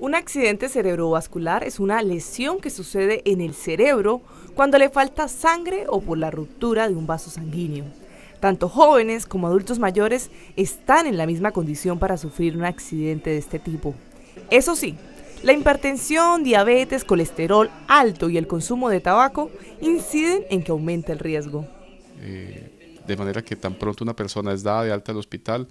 Un accidente cerebrovascular es una lesión que sucede en el cerebro cuando le falta sangre o por la ruptura de un vaso sanguíneo. Tanto jóvenes como adultos mayores están en la misma condición para sufrir un accidente de este tipo. Eso sí, la hipertensión, diabetes, colesterol alto y el consumo de tabaco inciden en que aumenta el riesgo. Eh, de manera que tan pronto una persona es dada de alta al hospital,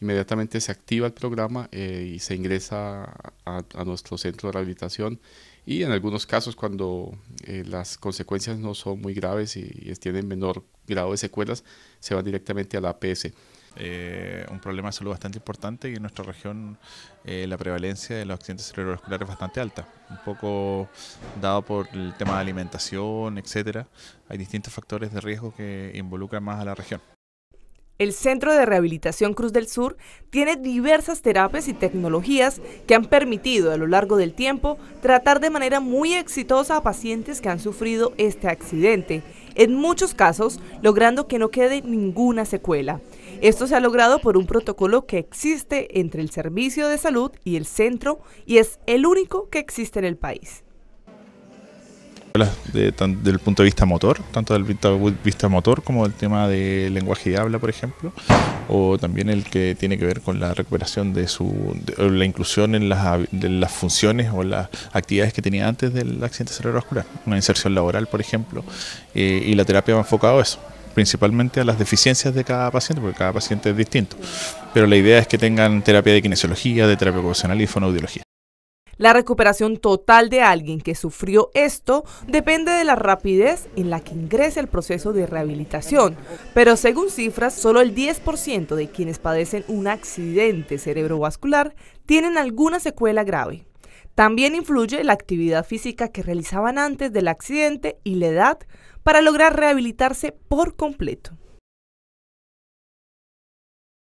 inmediatamente se activa el programa eh, y se ingresa a, nuestro centro de rehabilitación y en algunos casos cuando eh, las consecuencias no son muy graves y, tienen menor grado de secuelas, se van directamente a la APS. Eh, un problema de salud bastante importante y en nuestra región la prevalencia de los accidentes cerebrovasculares es bastante alta, un poco dado por el tema de alimentación, etcétera. Hay distintos factores de riesgo que involucran más a la región. El Centro de Rehabilitación Cruz del Sur tiene diversas terapias y tecnologías que han permitido a lo largo del tiempo tratar de manera muy exitosa a pacientes que han sufrido este accidente, en muchos casos logrando que no quede ninguna secuela. Esto se ha logrado por un protocolo que existe entre el Servicio de Salud y el centro y es el único que existe en el país del punto de vista motor, tanto del punto de vista motor como el tema del lenguaje y habla, por ejemplo, o también el que tiene que ver con la recuperación de su, la inclusión en las, funciones o las actividades que tenía antes del accidente cerebrovascular, una inserción laboral, por ejemplo, eh, y la terapia va enfocado a eso principalmente a las deficiencias de cada paciente, porque cada paciente es distinto. Pero la idea es que tengan terapia de kinesiología, de terapia ocupacional y fonoaudiología. La recuperación total de alguien que sufrió esto depende de la rapidez en la que ingresa el proceso de rehabilitación, pero según cifras, solo el 10% de quienes padecen un accidente cerebrovascular tienen alguna secuela grave. También influye la actividad física que realizaban antes del accidente y la edad para lograr rehabilitarse por completo.